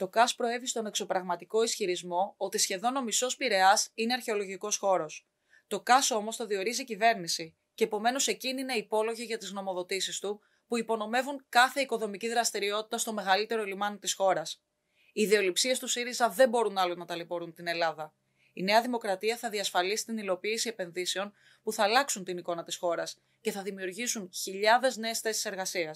Το ΚΑΣ προέβη στον εξωπραγματικό ισχυρισμό ότι σχεδόν ο μισός Πειραιάς είναι αρχαιολογικός χώρος. Το ΚΑΣ όμως το διορίζει η κυβέρνηση και επομένως εκείνη είναι υπόλογη για τις νομοδοτήσει του που υπονομεύουν κάθε οικοδομική δραστηριότητα στο μεγαλύτερο λιμάνι της χώρας. Οι ιδεολειψίες του ΣΥΡΙΖΑ δεν μπορούν άλλο να ταλαιπωρούν την Ελλάδα. Η Νέα Δημοκρατία θα διασφαλίσει την υλοποίηση επενδύσεων που θα αλλάξουν την εικόνα της χώρας και θα δημιουργήσουν χιλιάδες νέες θέσεις εργασίας.